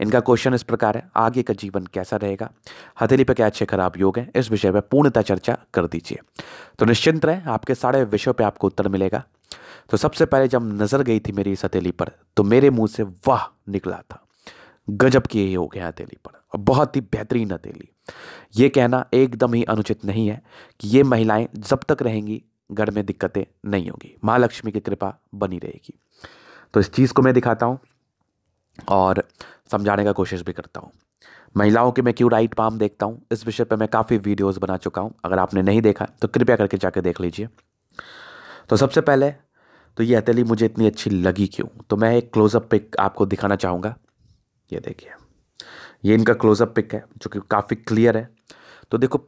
इनका क्वेश्चन इस प्रकार है आगे का जीवन कैसा रहेगा हथेली पर क्या अच्छे खराब योग हैं इस विषय पर पूर्णतः चर्चा कर दीजिए तो निश्चिंत रहें आपके सारे विषयों पर आपको उत्तर मिलेगा तो सबसे पहले जब नज़र गई थी मेरी इस हथेली पर तो मेरे मुंह से वाह निकला था गजब की योग हो गया हथेली पर और बहुत ही बेहतरीन हथेली ये कहना एकदम ही अनुचित नहीं है कि ये महिलाएं जब तक रहेंगी घर में दिक्कतें नहीं होगी महालक्ष्मी की कृपा बनी रहेगी तो इस चीज़ को मैं दिखाता हूँ और समझाने का कोशिश भी करता हूँ महिलाओं के मैं क्यों राइट पाम देखता हूँ इस विषय पर मैं काफ़ी वीडियोज़ बना चुका हूँ अगर आपने नहीं देखा तो कृपया करके जाके देख लीजिए तो सबसे पहले तो ये हथेली मुझे इतनी अच्छी लगी क्यों तो मैं एक क्लोज़अप पिक आपको दिखाना चाहूँगा ये देखिए ये इनका क्लोज़अप पिक है जो कि काफ़ी क्लियर है तो देखो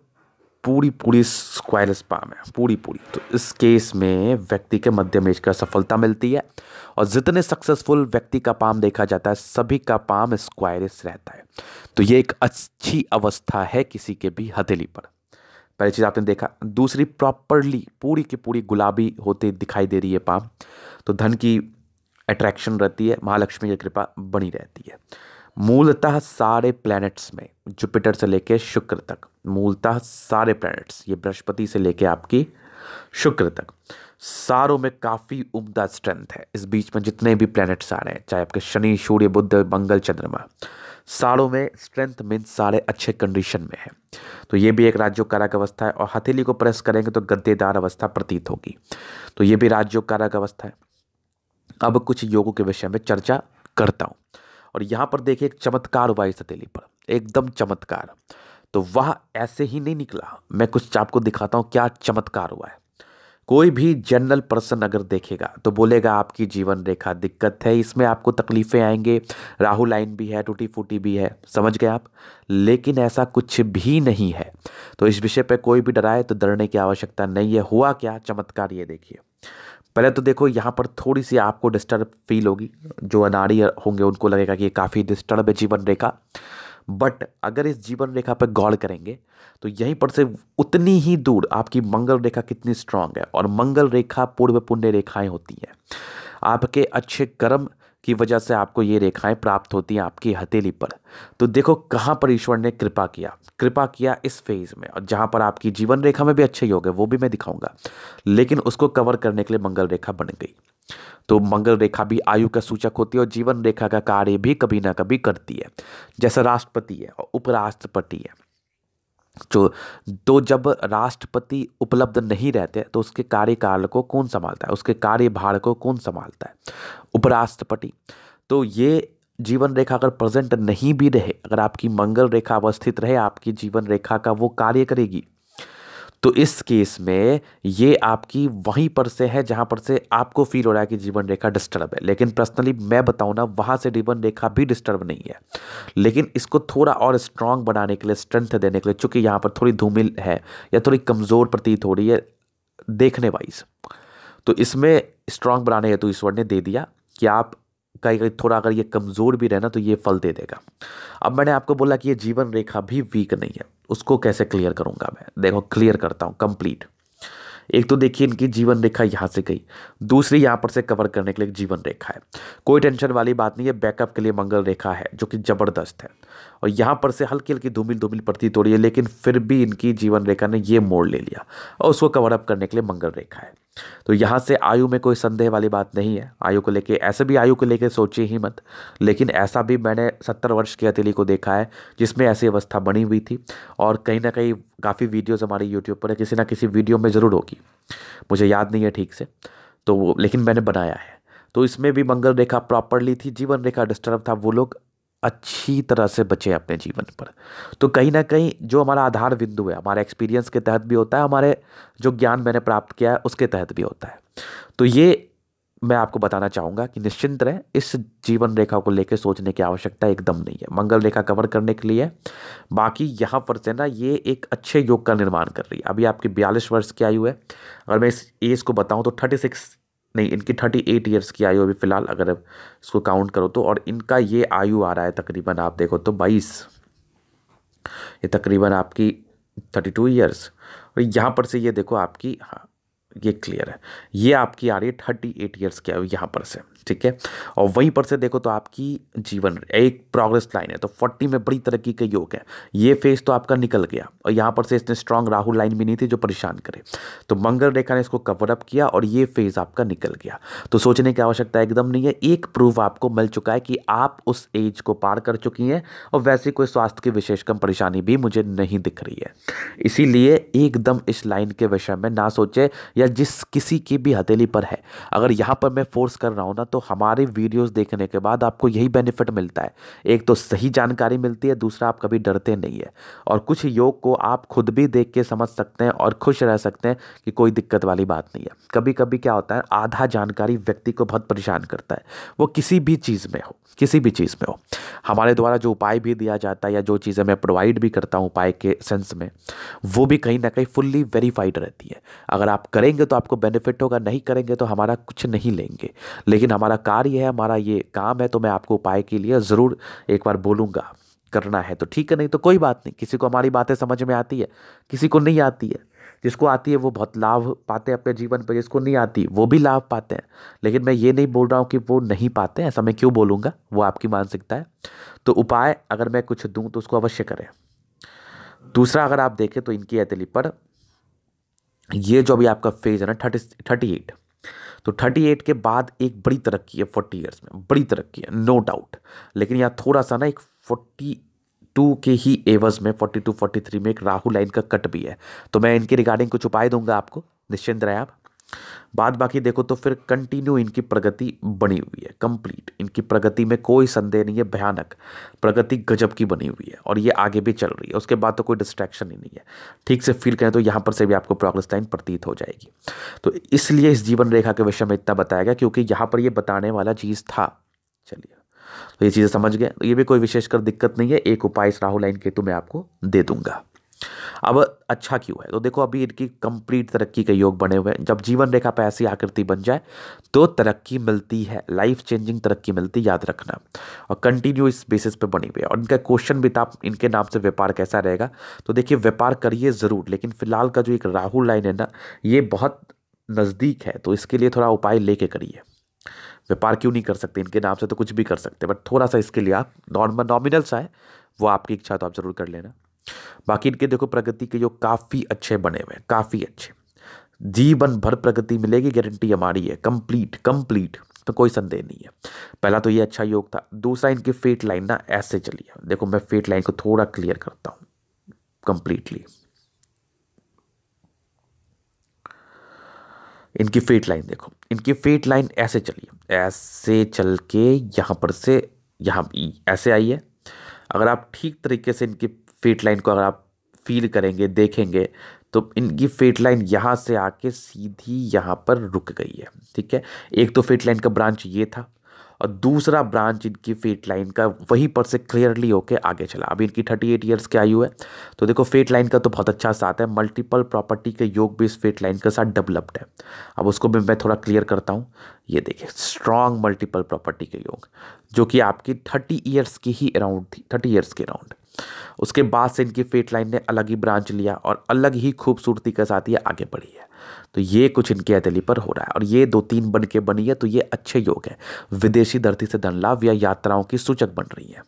पूरी पूरी स्क्वायर स्पाम है पूरी पूरी तो इस केस में व्यक्ति के मध्यम एज का सफलता मिलती है और जितने सक्सेसफुल व्यक्ति का पाम देखा जाता है सभी का पाम स्क्वायरिस रहता है तो ये एक अच्छी अवस्था है किसी के भी हथेली पर पहली चीज़ आपने देखा दूसरी प्रॉपरली पूरी की पूरी गुलाबी होते दिखाई दे रही है पाम तो धन की अट्रैक्शन रहती है महालक्ष्मी की कृपा बनी रहती है मूलतः सारे प्लैनेट्स में जुपिटर से लेके शुक्र तक मूलतः सारे प्लैनेट्स ये बृहस्पति से लेके आपकी शुक्र तक सारों में काफ़ी उम्दा स्ट्रेंथ है इस बीच में जितने भी प्लैनेट्स आ रहे हैं चाहे आपके शनि सूर्य बुद्ध मंगल चंद्रमा सारों में स्ट्रेंथ मीन्स सारे अच्छे कंडीशन में है तो ये भी एक राज्यों कारक अवस्था है और हथेली को प्रेस करेंगे तो गद्देदार अवस्था प्रतीत होगी तो ये भी राज्यों कारक अवस्था है अब कुछ योगों के विषय में चर्चा करता हूँ और यहाँ पर देखिए एक चमत्कार हुआ इस हथेली पर एकदम चमत्कार तो वह ऐसे ही नहीं निकला मैं कुछ आपको दिखाता हूँ क्या चमत्कार हुआ है कोई भी जनरल पर्सन अगर देखेगा तो बोलेगा आपकी जीवन रेखा दिक्कत है इसमें आपको तकलीफ़ें आएंगे राहु लाइन भी है टूटी फूटी भी है समझ गए आप लेकिन ऐसा कुछ भी नहीं है तो इस विषय पे कोई भी डराए तो डरने की आवश्यकता नहीं है हुआ क्या चमत्कार ये देखिए पहले तो देखो यहाँ पर थोड़ी सी आपको डिस्टर्ब फील होगी जो अनाड़ी होंगे उनको लगेगा कि ये काफ़ी डिस्टर्ब है जीवन रेखा बट अगर इस जीवन रेखा पर गौर करेंगे तो यहीं पर से उतनी ही दूर आपकी मंगल रेखा कितनी स्ट्रांग है और मंगल रेखा पूर्व पुण्य रेखाएं होती हैं आपके अच्छे कर्म की वजह से आपको ये रेखाएं प्राप्त होती हैं आपकी हथेली पर तो देखो कहाँ पर ईश्वर ने कृपा किया कृपा किया इस फेज में और जहाँ पर आपकी जीवन रेखा में भी अच्छे योग है वो भी मैं दिखाऊंगा लेकिन उसको कवर करने के लिए मंगल रेखा बन गई तो मंगल रेखा भी आयु का सूचक होती है और जीवन रेखा का कार्य भी कभी ना कभी करती है जैसा राष्ट्रपति है और उपराष्ट्रपति है जो तो जब राष्ट्रपति उपलब्ध नहीं रहते तो उसके कार्यकाल को कौन संभालता है उसके कार्यभार को कौन संभालता है उपराष्ट्रपति तो ये जीवन रेखा अगर प्रेजेंट नहीं भी रहे अगर आपकी मंगल रेखा अवस्थित रहे आपकी जीवन रेखा का वो कार्य करेगी तो इस केस में ये आपकी वहीं पर से है जहाँ पर से आपको फील हो रहा है कि जीवन रेखा डिस्टर्ब है लेकिन पर्सनली मैं बताऊँ ना वहाँ से जीवन रेखा भी डिस्टर्ब नहीं है लेकिन इसको थोड़ा और स्ट्रांग बनाने के लिए स्ट्रेंथ देने के लिए चूंकि यहाँ पर थोड़ी धूमिल है या थोड़ी कमज़ोर प्रतीत हो रही है देखने वाइज तो इसमें स्ट्रांग बनाने हेतु ईश्वर ने दे दिया कि आप का थोड़ा अगर ये कमज़ोर भी रहे ना तो ये फल दे देगा अब मैंने आपको बोला कि ये जीवन रेखा भी वीक नहीं है उसको कैसे क्लियर करूँगा मैं देखो क्लियर करता हूँ कंप्लीट एक तो देखिए इनकी जीवन रेखा यहाँ से गई दूसरी यहाँ पर से कवर करने के लिए जीवन रेखा है कोई टेंशन वाली बात नहीं है बैकअप के लिए मंगल रेखा है जो कि ज़बरदस्त है और यहाँ पर से हल्की हल्की धूमिल धूमिल प्रतीत हो रही है लेकिन फिर भी इनकी जीवन रेखा ने ये मोड़ ले लिया और उसको कवर अप करने के लिए मंगल रेखा है तो यहाँ से आयु में कोई संदेह वाली बात नहीं है आयु को लेके ऐसे भी आयु को लेके सोचिए ही मत लेकिन ऐसा भी मैंने सत्तर वर्ष की अतिली को देखा है जिसमें ऐसी अवस्था बनी हुई थी और कहीं ना कहीं काफ़ी वीडियोज़ हमारे यूट्यूब पर है किसी ना किसी वीडियो में ज़रूर होगी मुझे याद नहीं है ठीक से तो लेकिन मैंने बनाया है तो इसमें भी मंगल रेखा प्रॉपरली थी जीवन रेखा डिस्टर्ब था वो लोग अच्छी तरह से बचें अपने जीवन पर तो कहीं ना कहीं जो हमारा आधार बिंदु है हमारे एक्सपीरियंस के तहत भी होता है हमारे जो ज्ञान मैंने प्राप्त किया है उसके तहत भी होता है तो ये मैं आपको बताना चाहूँगा कि निश्चिंत रहें इस जीवन रेखा को लेकर सोचने की आवश्यकता एकदम नहीं है मंगल रेखा कवर करने के लिए बाकी यहाँ पर से ना ये एक अच्छे योग का निर्माण कर रही है अभी आपकी बयालीस वर्ष की आयु है अगर मैं इस एज को बताऊँ तो थर्टी सिक्स नहीं इनकी थर्टी एट ईयर्स की आयु अभी फ़िलहाल अगर इसको काउंट करो तो और इनका ये आयु आ रहा है तकरीबन आप देखो तो बाईस ये तकरीबन आपकी थर्टी टू ईयर्स और यहाँ पर से ये देखो आपकी हाँ ये क्लियर है ये आपकी आ रही है थर्टी एट ईयर्स की आयु यहाँ पर से ठीक है और वहीं पर से देखो तो आपकी जीवन एक प्रोग्रेस लाइन है तो फोर्टी में बड़ी तरक्की का योग है ये फेज तो आपका निकल गया और यहाँ पर से इसने स्ट्रांग राहुल लाइन भी नहीं थी जो परेशान करे तो मंगल रेखा ने इसको कवर अप किया और ये फेज आपका निकल गया तो सोचने की आवश्यकता एकदम नहीं है एक प्रूफ आपको मिल चुका है कि आप उस एज को पार कर चुकी हैं और वैसे कोई स्वास्थ्य की विशेष कम परेशानी भी मुझे नहीं दिख रही है इसीलिए एकदम इस लाइन के विषय में ना सोचे या जिस किसी की भी हथेली पर है अगर यहाँ पर मैं फोर्स कर रहा हूँ ना तो तो हमारे वीडियोस देखने के बाद आपको यही बेनिफिट मिलता है एक तो सही जानकारी मिलती है दूसरा आप कभी डरते नहीं है और कुछ योग को आप खुद भी देख के समझ सकते हैं और खुश रह सकते हैं कि कोई दिक्कत वाली बात नहीं है कभी कभी क्या होता है आधा जानकारी व्यक्ति को बहुत परेशान करता है वो किसी भी चीज़ में हो किसी भी चीज़ में हो हमारे द्वारा जो उपाय भी दिया जाता है या जो चीज़ें मैं प्रोवाइड भी करता हूँ उपाय के सेंस में वो भी कहीं ना कहीं फुल्ली वेरीफाइड रहती है अगर आप करेंगे तो आपको बेनिफिट होगा नहीं करेंगे तो हमारा कुछ नहीं लेंगे लेकिन हमारे हमारा कार्य है हमारा ये काम है तो मैं आपको उपाय के लिए ज़रूर एक बार बोलूँगा करना है तो ठीक है नहीं तो कोई बात नहीं किसी को हमारी बातें समझ में आती है किसी को नहीं आती है जिसको आती है वो बहुत लाभ पाते हैं अपने जीवन पर जिसको नहीं आती वो भी लाभ पाते हैं लेकिन मैं ये नहीं बोल रहा हूँ कि वो नहीं पाते हैं ऐसा मैं क्यों बोलूँगा वो आपकी मानसिकता है तो उपाय अगर मैं कुछ दूँ तो उसको अवश्य करें दूसरा अगर आप देखें तो इनकी ऐतली पर ये जो अभी आपका फेज है ना थर्टी थर्टी एट तो 38 के बाद एक बड़ी तरक्की है फोर्टी ईयर्स में बड़ी तरक्की है नो डाउट लेकिन यहाँ थोड़ा सा ना एक फोर्टी टू के ही एवज में फोर्टी टू फोर्टी थ्री में एक राहु लाइन का कट भी है तो मैं इनके रिगार्डिंग कुछ उपाय दूंगा आपको निश्चिंत रहे आप बाद बाकी देखो तो फिर कंटिन्यू इनकी प्रगति बनी हुई है कंप्लीट इनकी प्रगति में कोई संदेह नहीं है भयानक प्रगति गजब की बनी हुई है और ये आगे भी चल रही है उसके बाद तो कोई डिस्ट्रैक्शन ही नहीं है ठीक से फील करें तो यहाँ पर से भी आपको प्रोग्रेस लाइन प्रतीत हो जाएगी तो इसलिए इस जीवन रेखा के विषय में इतना बताया गया क्योंकि यहाँ पर ये बताने वाला चीज़ था चलिए तो ये चीज़ें समझ गए तो ये भी कोई विशेषकर दिक्कत नहीं है एक उपाय इस राहुल लाइन के तो मैं आपको दे दूंगा अब अच्छा क्यों है तो देखो अभी इनकी कंप्लीट तरक्की के योग बने हुए हैं जब जीवन रेखा पर ऐसी आकृति बन जाए तो तरक्की मिलती है लाइफ चेंजिंग तरक्की मिलती याद रखना और कंटिन्यू इस बेसिस पे बनी हुई है और इनका क्वेश्चन भी था इनके नाम से व्यापार कैसा रहेगा तो देखिए व्यापार करिए ज़रूर लेकिन फिलहाल का जो एक राहुल लाइन है ना ये बहुत नज़दीक है तो इसके लिए थोड़ा उपाय लेके करिए व्यापार क्यों नहीं कर सकते इनके नाम से तो कुछ भी कर सकते बट थोड़ा सा इसके लिए आप नॉर्मल नॉमिनल सा है वो आपकी इच्छा तो आप ज़रूर कर लेना बाकी इनके देखो प्रगति के जो काफ़ी अच्छे बने हुए हैं काफ़ी अच्छे जीवन भर प्रगति मिलेगी गारंटी हमारी है कंप्लीट कंप्लीट तो कोई संदेह नहीं है पहला तो ये अच्छा योग था दूसरा इनकी फेट लाइन ना ऐसे चली है देखो मैं फेट लाइन को थोड़ा क्लियर करता हूँ कंप्लीटली इनकी फेट लाइन देखो इनकी फेट लाइन ऐसे चली है ऐसे चल के यहाँ पर से यहाँ ऐसे आई है अगर आप ठीक तरीके से इनकी फेट लाइन को अगर आप फील करेंगे देखेंगे तो इनकी फेट लाइन यहाँ से आके सीधी यहाँ पर रुक गई है ठीक है एक तो फेट लाइन का ब्रांच ये था और दूसरा ब्रांच इनकी फेट लाइन का वहीं पर से क्लियरली होके आगे चला अभी इनकी थर्टी एट ईयर्स की आयु है तो देखो फेट लाइन का तो बहुत अच्छा साथ है मल्टीपल प्रॉपर्टी के योग भी इस फेट लाइन के साथ डेवलप्ड है अब उसको भी मैं थोड़ा क्लियर करता हूँ ये देखिए स्ट्रॉन्ग मल्टीपल प्रॉपर्टी के योग जो कि आपकी थर्टी ईयर्स की ही अराउंड थी थर्टी ईयर्स के अराउंड उसके बाद से इनकी फेट लाइन ने अलग ही ब्रांच लिया और अलग ही खूबसूरती के साथ ये आगे बढ़ी है तो ये कुछ इनके अतली पर हो रहा है और ये दो तीन बन के बनी है तो ये अच्छे योग है विदेशी धरती से धन लाभ या यात्राओं की सूचक बन रही है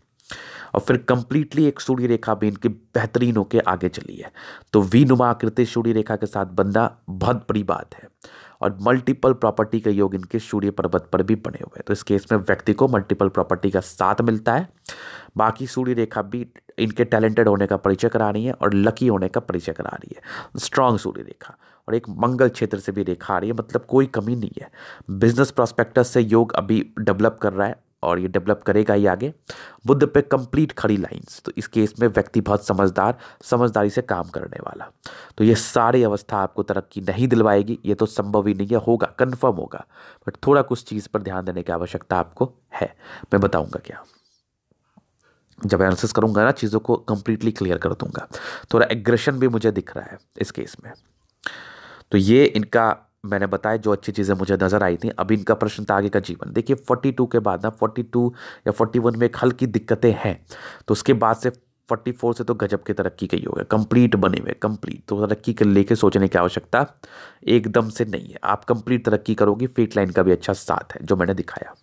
और फिर कंप्लीटली एक सूर्य रेखा भी इनकी बेहतरीन होकर आगे चली है तो वी नुमा आकृति सूर्य रेखा के साथ बंदा बहुत बड़ी बात है और मल्टीपल प्रॉपर्टी का योग इनके सूर्य पर्वत पर भी बने हुए हैं तो इस केस में व्यक्ति को मल्टीपल प्रॉपर्टी का साथ मिलता है बाकी सूर्य रेखा भी इनके टैलेंटेड होने का परिचय करा रही है और लकी होने का परिचय करा रही है स्ट्रांग सूर्य रेखा और एक मंगल क्षेत्र से भी रेखा आ रही है मतलब कोई कमी नहीं है बिजनेस प्रॉस्पेक्टस से योग अभी डेवलप कर रहा है और ये डेवलप करेगा ही आगे बुद्ध पे कंप्लीट खड़ी लाइंस तो इस केस में व्यक्ति बहुत समझदार समझदारी से काम करने वाला तो ये सारी अवस्था आपको तरक्की नहीं दिलवाएगी ये तो संभव ही नहीं है होगा कन्फर्म होगा बट थोड़ा कुछ चीज़ पर ध्यान देने की आवश्यकता आपको है मैं बताऊँगा क्या जब एनालिसिस करूँगा ना चीज़ों को कम्प्लीटली क्लियर कर दूंगा थोड़ा एग्रेशन भी मुझे दिख रहा है इस केस में तो ये इनका मैंने बताया जो अच्छी चीज़ें मुझे नज़र आई थी अब इनका प्रश्न था आगे का जीवन देखिए 42 के बाद ना 42 या 41 में एक हल्की दिक्कतें हैं तो उसके बाद से 44 से तो गजब की तरक्की गई होगी कंप्लीट बने हुए कंप्लीट तो तरक्की के लेके सोचने की आवश्यकता एकदम से नहीं है आप कंप्लीट तरक्की करोगे फेट लाइन का भी अच्छा साथ है जो मैंने दिखाया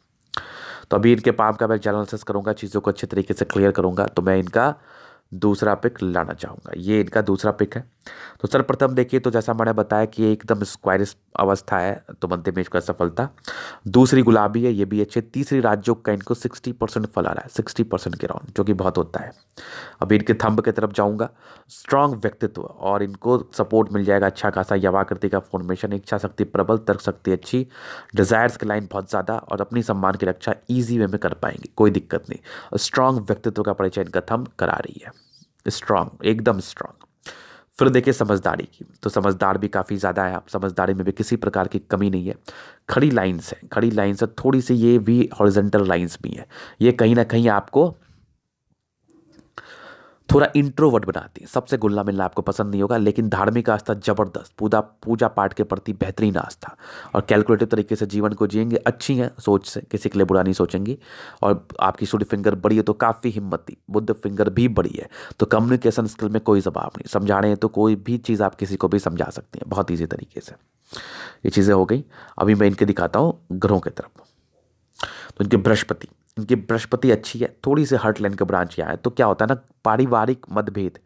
तो अभी इनके पाम का मैं एनालिसिस करूँगा चीज़ों को अच्छे तरीके से क्लियर करूँगा तो मैं इनका दूसरा पिक लाना चाहूँगा ये इनका दूसरा पिक है तो सर्वप्रथम देखिए तो जैसा मैंने बताया कि एकदम स्क्वायर अवस्था है तो मध्य में इसका सफलता दूसरी गुलाबी है ये भी अच्छे तीसरी राज्यों का इनको सिक्सटी परसेंट फल आ रहा है सिक्सटी परसेंट के राउंड जो कि बहुत होता है अब इनके थंब की तरफ जाऊँगा स्ट्रांग व्यक्तित्व और इनको सपोर्ट मिल जाएगा अच्छा खासा यवाकृति का फॉर्मेशन इच्छा शक्ति प्रबल तर्क शक्ति अच्छी डिज़ायर्स की लाइन बहुत ज़्यादा और अपनी सम्मान की रक्षा ईजी वे में कर पाएंगे कोई दिक्कत नहीं स्ट्रांग व्यक्तित्व का परिचय इनका थंब करा रही है स्ट्रांग एकदम स्ट्रांग फिर देखिए समझदारी की तो समझदार भी काफ़ी ज़्यादा है आप समझदारी में भी किसी प्रकार की कमी नहीं है खड़ी लाइन्स है खड़ी लाइन्स है थोड़ी सी ये भी हॉरिजेंटल लाइन्स भी है ये कहीं ना कहीं आपको थोड़ा इंट्रोवर्ट बनाती है सबसे गुल्ला मिलना आपको पसंद नहीं होगा लेकिन धार्मिक आस्था जबरदस्त पूजा पूजा पाठ के प्रति बेहतरीन आस्था और कैलकुलेटिव तरीके से जीवन को जिएंगे अच्छी हैं सोच से किसी के लिए बुरा नहीं सोचेंगी और आपकी शुड फिंगर बड़ी है तो काफ़ी हिम्मत थी बुद्ध फिंगर भी बड़ी है तो कम्युनिकेशन स्किल में कोई जवाब नहीं समझा रहे हैं तो कोई भी चीज़ आप किसी को भी समझा सकती हैं बहुत ईजी तरीके से ये चीज़ें हो गई अभी मैं इनके दिखाता हूँ ग्रहों की तरफ तो इनके बृहस्पति इनकी बृहस्पति अच्छी है थोड़ी सी हर्ट लाइन का ब्रांच यहाँ है तो क्या होता है ना पारिवारिक मतभेद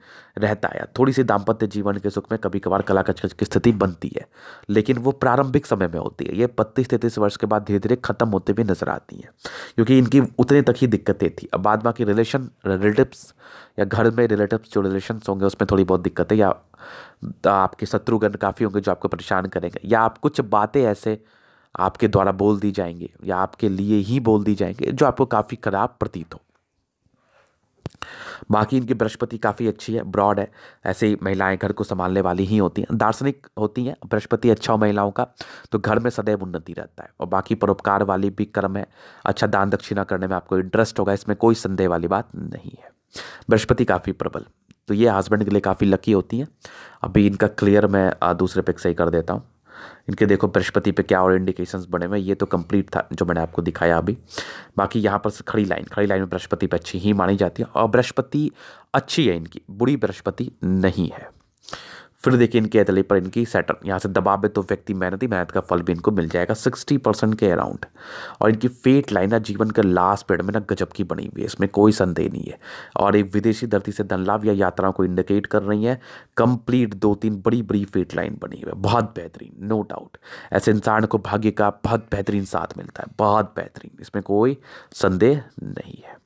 रहता है थोड़ी सी दाम्पत्य जीवन के सुख में कभी कभार कला कचकच की स्थिति बनती है लेकिन वो प्रारंभिक समय में होती है ये बत्तीस तैंतीस वर्ष के बाद धीरे धीरे खत्म होते हुए नजर आती है क्योंकि इनकी उतने तक ही दिक्कतें थी अब बाद बाकी रिलेशन रिलेटिव्स या घर में रिलेटिव्स जो रिलेशन होंगे उसमें थोड़ी बहुत दिक्कतें या आपके शत्रुगण काफ़ी होंगे जो आपको परेशान करेंगे या आप कुछ बातें ऐसे आपके द्वारा बोल दी जाएंगे या आपके लिए ही बोल दी जाएंगे जो आपको काफ़ी खराब प्रतीत हो बाकी इनकी बृहस्पति काफ़ी अच्छी है ब्रॉड है ऐसे ही महिलाएं घर को संभालने वाली ही होती हैं दार्शनिक होती हैं बृहस्पति अच्छा हो महिलाओं का तो घर में सदैव उन्नति रहता है और बाकी परोपकार वाली भी कर्म है अच्छा दान दक्षिणा करने में आपको इंटरेस्ट होगा इसमें कोई संदेह वाली बात नहीं है बृहस्पति काफ़ी प्रबल तो ये हस्बैंड के लिए काफ़ी लकी होती हैं अभी इनका क्लियर मैं दूसरे पिक से ही कर देता हूँ इनके देखो बृहस्पति पे क्या और इंडिकेशंस बने हुए ये तो कंप्लीट था जो मैंने आपको दिखाया अभी बाकी यहाँ पर खड़ी लाइन खड़ी लाइन में बृहस्पति पे अच्छी ही मानी जाती है और बृहस्पति अच्छी है इनकी बुरी बृहस्पति नहीं है फिर देखिए इनके एतले पर इनकी सैटर्न यहाँ से दबाव है तो व्यक्ति मेहनती मेहनत का फल भी इनको मिल जाएगा सिक्सटी परसेंट के अराउंड और इनकी फेट लाइन ना जीवन के लास्ट पेड़ में ना गजब की बनी हुई है इसमें कोई संदेह नहीं है और एक विदेशी धरती से धनलाभ या यात्राओं को इंडिकेट कर रही है कंप्लीट दो तीन बड़ी बड़ी फेट लाइन बनी हुई है बहुत बेहतरीन नो डाउट ऐसे इंसान को भाग्य का बहुत बेहतरीन साथ मिलता है बहुत बेहतरीन इसमें कोई संदेह नहीं है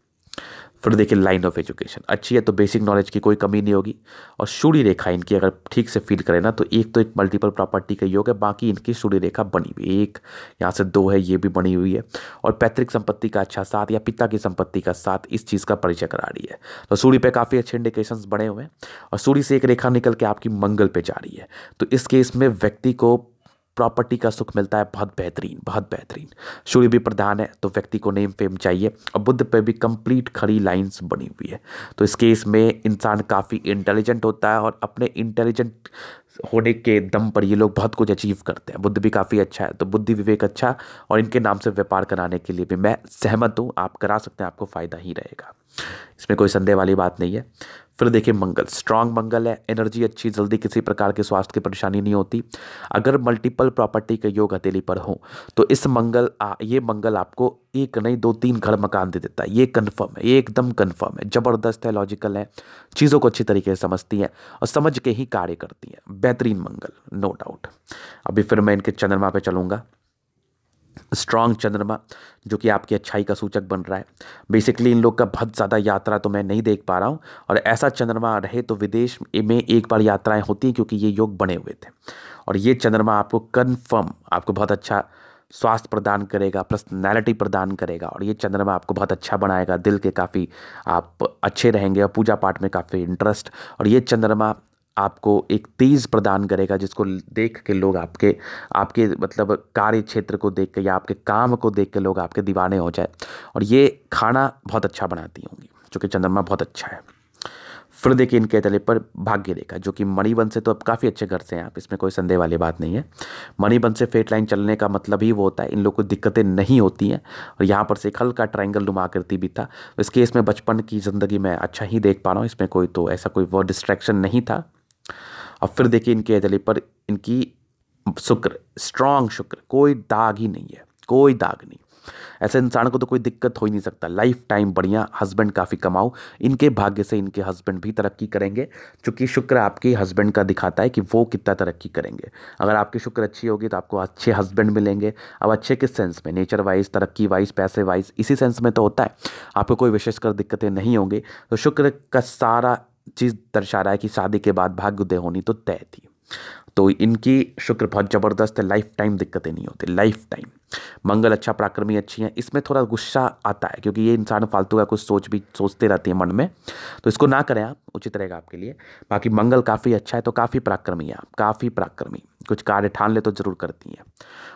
फिर देखिए लाइन ऑफ एजुकेशन अच्छी है तो बेसिक नॉलेज की कोई कमी नहीं होगी और शूढ़ी रेखा इनकी अगर ठीक से फील करें ना तो एक तो एक मल्टीपल प्रॉपर्टी का योग है बाकी इनकी शूढ़ी रेखा बनी हुई एक यहाँ से दो है ये भी बनी हुई है और पैतृक संपत्ति का अच्छा साथ या पिता की संपत्ति का साथ इस चीज़ का परिचय करा रही है तो सूढ़ी पर काफ़ी अच्छे इंडिकेशन बने हुए हैं और सूढ़ी से एक रेखा निकल के आपकी मंगल पर जा रही है तो इस केस में व्यक्ति को प्रॉपर्टी का सुख मिलता है बहुत बेहतरीन बहुत बेहतरीन सूर्य भी प्रधान है तो व्यक्ति को नेम फेम चाहिए और बुद्ध पे भी कंप्लीट खड़ी लाइंस बनी हुई है तो इस केस में इंसान काफ़ी इंटेलिजेंट होता है और अपने इंटेलिजेंट होने के दम पर ये लोग बहुत कुछ अचीव करते हैं बुद्ध भी काफ़ी अच्छा है तो बुद्धि विवेक अच्छा और इनके नाम से व्यापार कराने के लिए भी मैं सहमत हूँ आप करा सकते हैं आपको फ़ायदा ही रहेगा इसमें कोई संदेह वाली बात नहीं है फिर देखिए मंगल स्ट्रांग मंगल है एनर्जी अच्छी जल्दी किसी प्रकार के स्वास्थ्य की परेशानी नहीं होती अगर मल्टीपल प्रॉपर्टी के योग हथेली पर हो तो इस मंगल आ, ये मंगल आपको एक नहीं दो तीन घर मकान दे देता है ये कन्फर्म है ये एकदम कन्फर्म है ज़बरदस्त है लॉजिकल है चीज़ों को अच्छी तरीके से समझती हैं और समझ के ही कार्य करती हैं बेहतरीन मंगल नो डाउट अभी फिर मैं इनके चंद्रमा पर चलूँगा स्ट्रांग चंद्रमा जो कि आपकी अच्छाई का सूचक बन रहा है बेसिकली इन लोग का बहुत ज़्यादा यात्रा तो मैं नहीं देख पा रहा हूँ और ऐसा चंद्रमा रहे तो विदेश में एक बार यात्राएं होती हैं क्योंकि ये योग बने हुए थे और ये चंद्रमा आपको कन्फर्म आपको बहुत अच्छा स्वास्थ्य प्रदान करेगा पर्सनैलिटी प्रदान करेगा और ये चंद्रमा आपको बहुत अच्छा बनाएगा दिल के काफ़ी आप अच्छे रहेंगे और पूजा पाठ में काफ़ी इंटरेस्ट और ये चंद्रमा आपको एक तेज़ प्रदान करेगा जिसको देख के लोग आपके आपके मतलब कार्य क्षेत्र को देख के या आपके काम को देख के लोग आपके दीवाने हो जाए और ये खाना बहुत अच्छा बनाती होंगी जो कि चंद्रमा बहुत अच्छा है फिर देखिए इनके तले पर भाग्य रेखा जो कि मणिबन से तो अब काफ़ी अच्छे घर से हैं आप इसमें कोई संदेह वाली बात नहीं है मणिबन से फेट लाइन चलने का मतलब ही वो होता है इन लोग को दिक्कतें नहीं होती हैं और यहाँ पर से एक हल्का ट्राइंगल नुमा करती भी था इस केस में बचपन की ज़िंदगी में अच्छा ही देख पा रहा हूँ इसमें कोई तो ऐसा कोई वो डिस्ट्रैक्शन नहीं था और फिर देखिए इनके तले पर इनकी शुक्र स्ट्रांग शुक्र कोई दाग ही नहीं है कोई दाग नहीं ऐसे इंसान को तो कोई दिक्कत हो ही नहीं सकता लाइफ टाइम बढ़िया हस्बैंड काफ़ी कमाओ इनके भाग्य से इनके हस्बैंड भी तरक्की करेंगे क्योंकि शुक्र आपके हस्बैंड का दिखाता है कि वो कितना तरक्की करेंगे अगर आपकी शुक्र अच्छी होगी तो आपको अच्छे हस्बैंड मिलेंगे अब अच्छे किस सेंस में नेचर वाइज तरक्की वाइज पैसे वाइज इसी सेंस में तो होता है आपको कोई विशेषकर दिक्कतें नहीं होंगी तो शुक्र का सारा चीज़ दर्शा रहा है कि शादी के बाद भाग्योदय होनी तो तय थी तो इनकी शुक्र बहुत ज़बरदस्त है लाइफ टाइम दिक्कतें नहीं होती लाइफ टाइम मंगल अच्छा पराक्रमी अच्छी है इसमें थोड़ा गुस्सा आता है क्योंकि ये इंसान फालतू का कुछ सोच भी सोचते रहते हैं मन में तो इसको ना करें आप उचित रहेगा आपके लिए बाकी मंगल काफ़ी अच्छा है तो काफ़ी पराक्रमी है आप काफ़ी पराक्रमी कुछ कार्य ठान ले तो ज़रूर करती हैं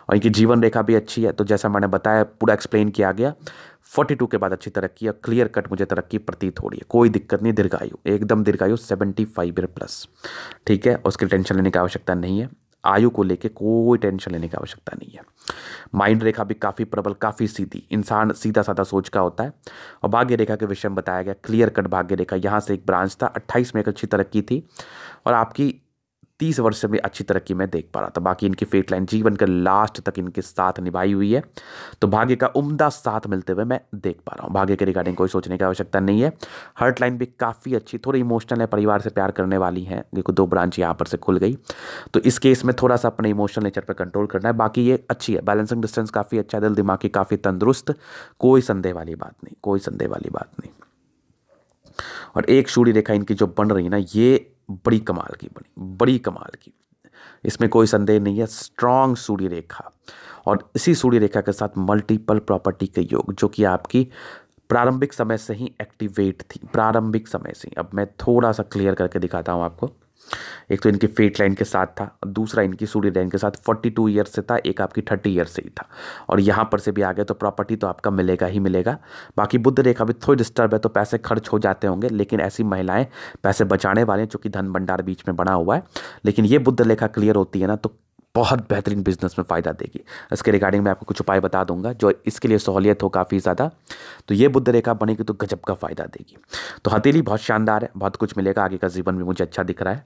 और इनकी जीवन रेखा भी अच्छी है तो जैसा मैंने बताया पूरा एक्सप्लेन किया गया फोर्टी टू के बाद अच्छी तरक्की या क्लियर कट मुझे तरक्की प्रतीत हो रही है कोई दिक्कत नहीं दीर्घायु एकदम दीर्घायु सेवेंटी फाइव ईयर प्लस ठीक है उसकी टेंशन लेने की आवश्यकता नहीं है आयु को लेके कोई टेंशन लेने की आवश्यकता नहीं है माइंड रेखा भी काफ़ी प्रबल काफ़ी सीधी इंसान सीधा साधा सोच का होता है और भाग्य रेखा के विषय में बताया गया क्लियर कट भाग्य रेखा यहाँ से एक ब्रांच था अट्ठाईस में एक अच्छी तरक्की थी और आपकी तीस वर्ष में अच्छी तरक्की मैं देख पा रहा था बाकी इनकी फेट लाइन जीवन के लास्ट तक इनके साथ निभाई हुई है तो भाग्य का उम्दा साथ मिलते हुए मैं देख पा रहा हूँ भाग्य के रिगार्डिंग कोई सोचने की आवश्यकता नहीं है हर्ट लाइन भी काफ़ी अच्छी थोड़ी इमोशनल है परिवार से प्यार करने वाली है देखो दो ब्रांच यहाँ पर से खुल गई तो इस केस में थोड़ा सा अपने इमोशनल नेचर पर कंट्रोल करना है बाकी ये अच्छी है बैलेंसिंग डिस्टेंस काफ़ी अच्छा दिल दिमाग की काफ़ी तंदुरुस्त कोई संदेह वाली बात नहीं कोई संदेह वाली बात नहीं और एक शूढ़ी रेखा इनकी जो बन रही है ना ये बड़ी कमाल की बनी बड़ी कमाल की इसमें कोई संदेह नहीं है स्ट्रांग सूर्य रेखा और इसी सूर्य रेखा के साथ मल्टीपल प्रॉपर्टी के योग जो कि आपकी प्रारंभिक समय से ही एक्टिवेट थी प्रारंभिक समय से अब मैं थोड़ा सा क्लियर करके दिखाता हूँ आपको एक तो इनके फेट लाइन के साथ था दूसरा इनकी सूर्य लाइन के साथ फोर्टी टू ईयर से था एक आपकी थर्टी ईयर से ही था और यहाँ पर से भी आ गए तो प्रॉपर्टी तो आपका मिलेगा ही मिलेगा बाकी बुद्ध रेखा भी थोड़ी डिस्टर्ब है तो पैसे खर्च हो जाते होंगे लेकिन ऐसी महिलाएं पैसे बचाने वाले हैं चूँकि धन भंडार बीच में बना हुआ है लेकिन ये बुद्ध रेखा क्लियर होती है ना तो बहुत बेहतरीन बिजनेस में फ़ायदा देगी इसके रिगार्डिंग मैं आपको कुछ उपाय बता दूंगा जो इसके लिए सहूलियत हो काफ़ी ज़्यादा तो ये बुद्ध रेखा बनेगी तो गजब का फ़ायदा देगी तो हथेली बहुत शानदार है बहुत कुछ मिलेगा आगे का जीवन भी मुझे अच्छा दिख रहा है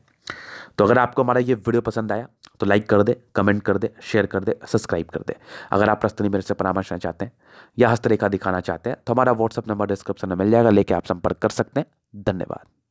तो अगर आपको हमारा ये वीडियो पसंद आया तो लाइक कर दे कमेंट कर दे शेयर कर दे सब्सक्राइब कर दे अगर आप प्रस्तनी मेरे से परामर्श लेना चाहते हैं या हस्तरेखा दिखाना चाहते हैं तो हमारा व्हाट्सअप नंबर डिस्क्रिप्शन में मिल जाएगा लेके आप संपर्क कर सकते हैं धन्यवाद